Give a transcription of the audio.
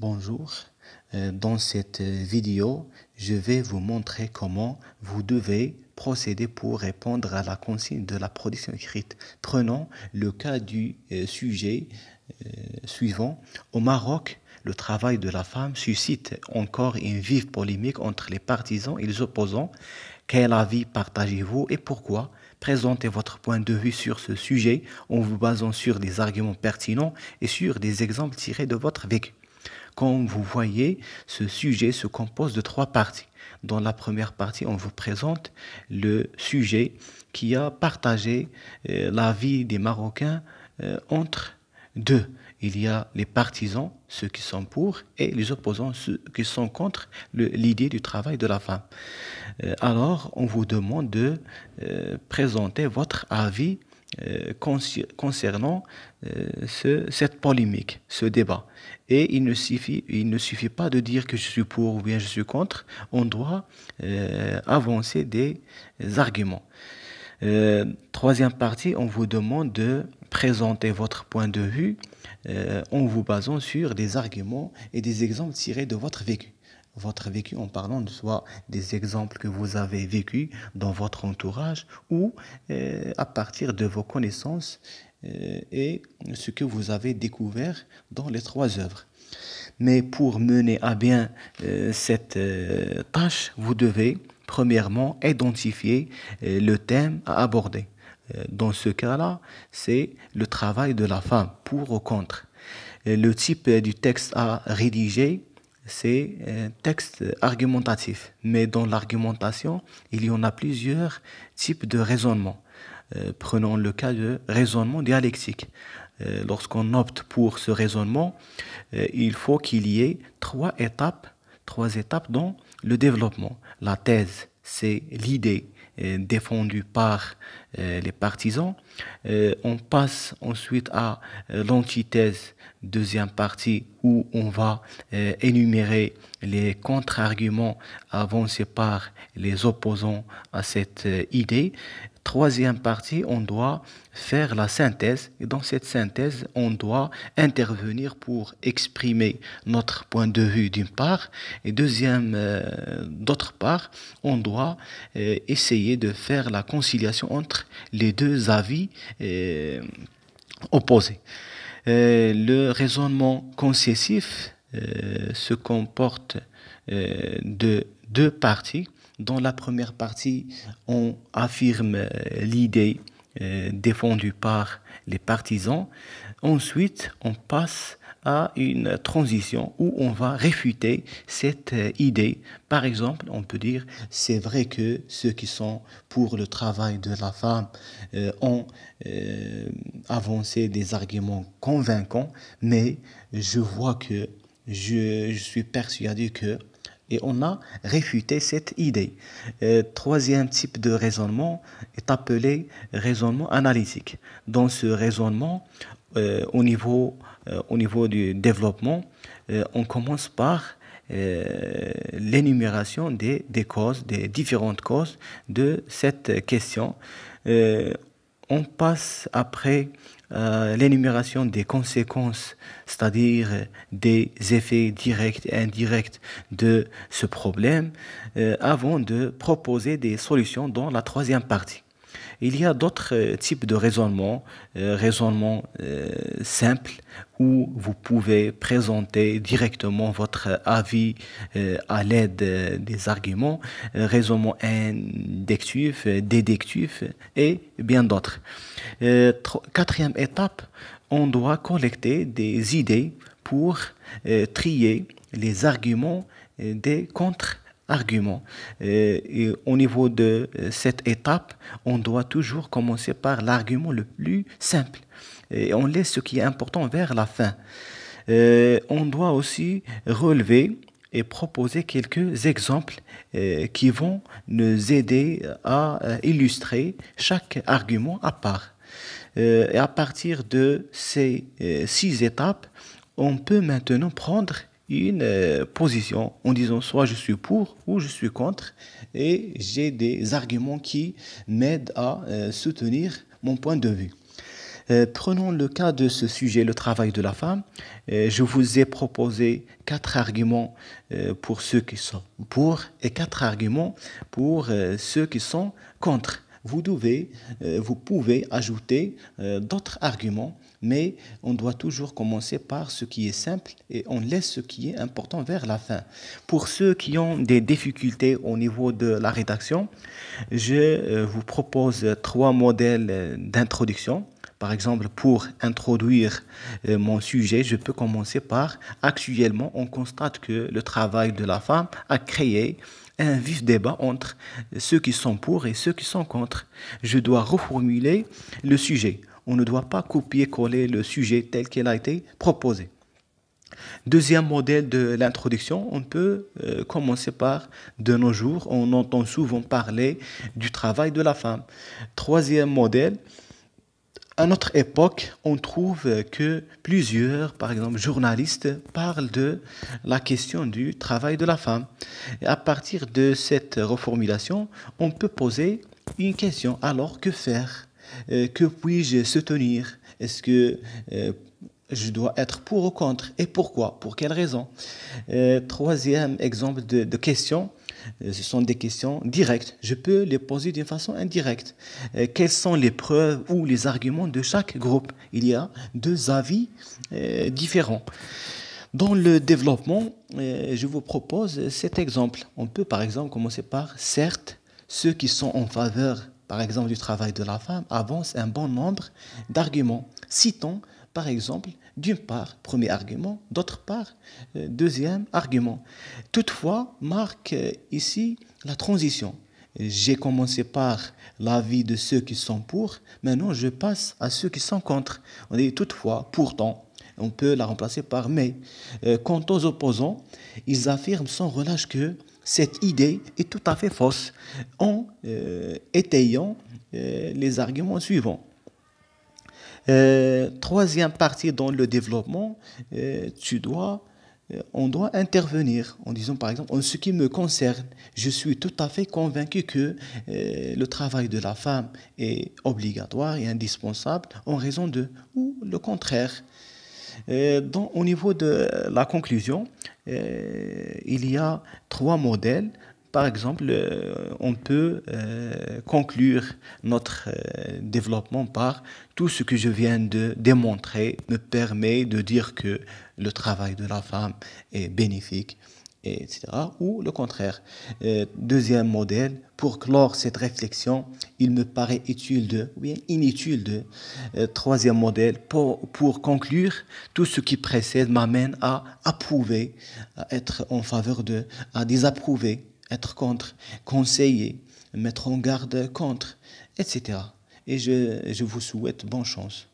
Bonjour, euh, dans cette vidéo, je vais vous montrer comment vous devez procéder pour répondre à la consigne de la production écrite. Prenons le cas du euh, sujet euh, suivant. Au Maroc, le travail de la femme suscite encore une vive polémique entre les partisans et les opposants. Quel avis partagez-vous et pourquoi Présentez votre point de vue sur ce sujet en vous basant sur des arguments pertinents et sur des exemples tirés de votre vécu. Comme vous voyez, ce sujet se compose de trois parties. Dans la première partie, on vous présente le sujet qui a partagé euh, l'avis des Marocains euh, entre deux. Il y a les partisans, ceux qui sont pour, et les opposants, ceux qui sont contre l'idée du travail de la femme. Euh, alors, on vous demande de présenter votre avis euh, concernant euh, cette polémique, ce débat. Et il ne, suffit, il ne suffit pas de dire que je suis pour ou bien je suis contre, on doit euh, avancer des arguments. troisième partie, on vous demande de présenter votre point de vue en vous basant sur des arguments et des exemples tirés de votre vécu votre vécu en parlant de soit des exemples que vous avez vécus dans votre entourage ou euh, à partir de vos connaissances euh, et ce que vous avez découvert dans les trois œuvres. Mais pour mener à bien euh, cette tâche, vous devez premièrement identifier le thème à aborder. Dans ce cas-là, c'est le travail de la femme pour ou contre. Le type du texte à rédiger, c'est un texte argumentatif. Mais dans l'argumentation, il y en a plusieurs types de raisonnement. Euh, prenons le cas de raisonnement dialectique. Euh, lorsqu'on opte pour ce raisonnement, euh, il faut qu'il y ait trois étapes, trois étapes dans le développement. La thèse, c'est l'idée défendue par les partisans. on passe ensuite à l'antithèse deuxième partie où on va euh, énumérer les contre-arguments avancés par les opposants à cette euh, idée. Troisième partie, on doit faire la synthèse. Et dans cette synthèse, on doit intervenir pour exprimer notre point de vue d'une part. Et deuxième, euh, d'autre part, on doit essayer de faire la conciliation entre les deux avis opposés. Euh, le raisonnement concessif euh, se comporte euh, de deux parties. Dans la première partie, on affirme l'idée défendue par les partisans. Ensuite, on passe à une transition où on va réfuter cette euh, idée. Par exemple, on peut dire, c'est vrai que ceux qui sont pour le travail de la femme euh, ont euh, avancé des arguments convaincants, mais je vois que je suis persuadé que et on a réfuté cette idée. Euh, troisième type de raisonnement est appelé raisonnement analytique. Dans ce raisonnement, euh, au, niveau, euh, au niveau du développement, on commence par l'énumération des, des, causes, des différentes causes de cette question on passe après euh, l'énumération des conséquences, c'est-à-dire des effets directs et indirects de ce problème, euh, avant de proposer des solutions dans la troisième partie. Il y a d'autres euh, types de raisonnements, raisonnement euh, raisonnements euh, simples, où vous pouvez présenter directement votre avis à l'aide des arguments, raisonnements inductifs, déductifs et bien d'autres. quatrième étape, on doit collecter des idées pour trier les arguments des contre argument. au niveau de euh, cette étape, on doit toujours commencer par l'argument le plus simple. Et on laisse ce qui est important vers la fin. Euh, on doit aussi relever et proposer quelques exemples euh, qui vont nous aider à illustrer chaque argument à part. Et à partir de ces six étapes, on peut maintenant prendre une euh, position en disant soit je suis pour ou je suis contre et j'ai des arguments qui m'aident à euh, soutenir mon point de vue. Euh, prenons le cas de ce sujet, le travail de la femme. je vous ai proposé quatre arguments pour ceux qui sont pour et quatre arguments pour ceux qui sont contre vous euh, vous pouvez ajouter euh, d'autres arguments, mais on doit toujours commencer par ce qui est simple et on laisse ce qui est important vers la fin. Pour ceux qui ont des difficultés au niveau de la rédaction, je euh, vous propose trois modèles d'introduction. Par exemple, pour introduire euh, mon sujet, je peux commencer par actuellement, on constate que le travail de la femme a créé un vif débat entre ceux qui sont pour et ceux qui sont contre. Je dois reformuler le sujet. On ne doit pas copier-coller le sujet tel qu'il a été proposé. Deuxième modèle de l'introduction, on peut euh, commencer par de nos jours, on entend souvent parler du travail de la femme. Troisième modèle, à notre époque, on trouve que plusieurs, par exemple, journalistes parlent de la question du travail de la femme. à partir de cette reformulation, on peut poser une question. Alors, que faire euh, Que puis-je soutenir Est-ce que euh, je dois être pour ou contre Et pourquoi Pour quelles raisons euh, Troisième exemple de, de question, euh, ce sont des questions directes. Je peux les poser d'une façon indirecte. Euh, quelles sont les preuves ou les arguments de chaque groupe Il y a deux avis euh, différents. Dans le développement, je vous propose cet exemple. On peut par exemple commencer par certes, ceux qui sont en faveur, par exemple, du travail de la femme avancent un bon nombre d'arguments. Citons par exemple, d'une part, premier argument, d'autre part, euh, deuxième argument. Toutefois, marque euh, ici la transition. J'ai commencé par l'avis de ceux qui sont pour, maintenant je passe à ceux qui sont contre. On dit toutefois, pourtant, on peut la remplacer par mais. Euh, quant aux opposants, ils affirment sans relâche que cette idée est tout à fait fausse en étayant les arguments suivants. Euh, troisième partie dans le développement, euh, tu dois, euh, on doit intervenir en disant par exemple, en ce qui me concerne, je suis tout à fait convaincu que le travail de la femme est obligatoire et indispensable en raison de, ou le contraire. donc au niveau de la conclusion, il y a trois modèles par exemple, euh, on peut euh, conclure notre euh, développement par tout ce que je viens de démontrer me permet de dire que le travail de la femme est bénéfique, etc. Ou le contraire. Deuxième modèle, pour clore cette réflexion, il me paraît utile de, ou bien inutile de. Troisième modèle, pour, pour conclure, tout ce qui précède m'amène à approuver, à être en faveur de, à désapprouver être contre, conseiller, mettre en garde contre, etc. Et je, vous souhaite bonne chance.